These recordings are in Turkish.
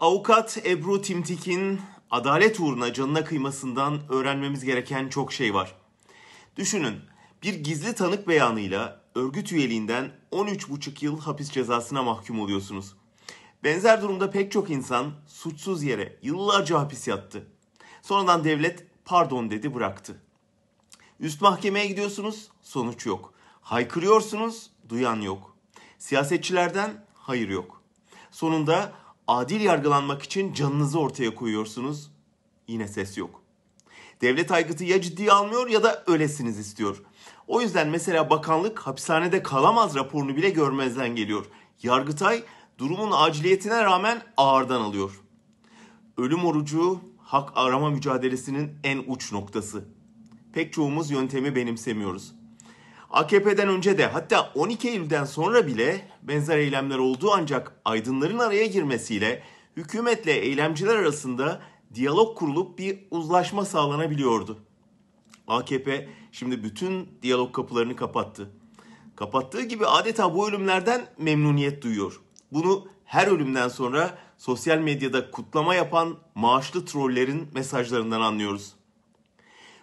Avukat Ebru Timtik'in adalet uğruna canına kıymasından öğrenmemiz gereken çok şey var. Düşünün bir gizli tanık beyanıyla örgüt üyeliğinden 13,5 yıl hapis cezasına mahkum oluyorsunuz. Benzer durumda pek çok insan suçsuz yere yıllarca hapis yattı. Sonradan devlet pardon dedi bıraktı. Üst mahkemeye gidiyorsunuz, sonuç yok. Haykırıyorsunuz, duyan yok. Siyasetçilerden hayır yok. Sonunda adil yargılanmak için canınızı ortaya koyuyorsunuz. Yine ses yok. Devlet aygıtı ya ciddiye almıyor ya da ölesiniz istiyor. O yüzden mesela bakanlık hapishanede kalamaz raporunu bile görmezden geliyor. Yargıtay durumun aciliyetine rağmen ağırdan alıyor. Ölüm orucu hak arama mücadelesinin en uç noktası. Pek çoğumuz yöntemi benimsemiyoruz. AKP'den önce de hatta 12 Eylül'den sonra bile benzer eylemler oldu ancak aydınların araya girmesiyle hükümetle eylemciler arasında diyalog kurulup bir uzlaşma sağlanabiliyordu. AKP şimdi bütün diyalog kapılarını kapattı. Kapattığı gibi adeta bu ölümlerden memnuniyet duyuyor. Bunu her ölümden sonra sosyal medyada kutlama yapan maaşlı trollerin mesajlarından anlıyoruz.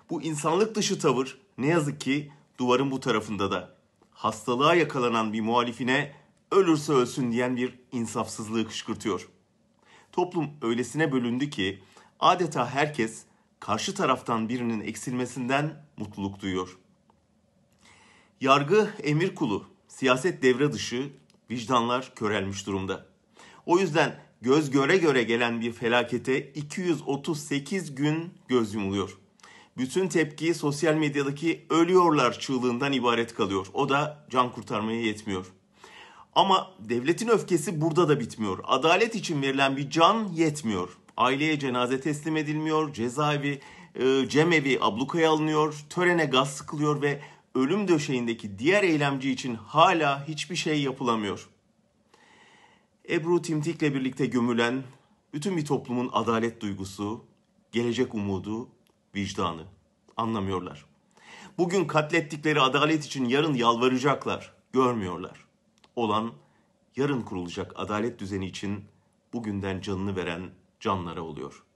Bu insanlık dışı tavır ne yazık ki duvarın bu tarafında da hastalığa yakalanan bir muhalifine ölürse ölsün diyen bir insafsızlığı kışkırtıyor. Toplum öylesine bölündü ki adeta herkes karşı taraftan birinin eksilmesinden mutluluk duyuyor. Yargı emir kulu, siyaset devre dışı, vicdanlar körelmiş durumda. O yüzden göz göre göre gelen bir felakete 238 gün göz yumuluyor bütün tepki sosyal medyadaki ölüyorlar çığlığından ibaret kalıyor. O da can kurtarmaya yetmiyor. Ama devletin öfkesi burada da bitmiyor. Adalet için verilen bir can yetmiyor. Aileye cenaze teslim edilmiyor, cezaevi, e, cemevi ablukaya alınıyor, törene gaz sıkılıyor ve ölüm döşeğindeki diğer eylemci için hala hiçbir şey yapılamıyor. Ebru Timtik'le birlikte gömülen bütün bir toplumun adalet duygusu, gelecek umudu vicdanı anlamıyorlar. Bugün katlettikleri adalet için yarın yalvaracaklar, görmüyorlar. Olan yarın kurulacak adalet düzeni için bugünden canını veren canlara oluyor.''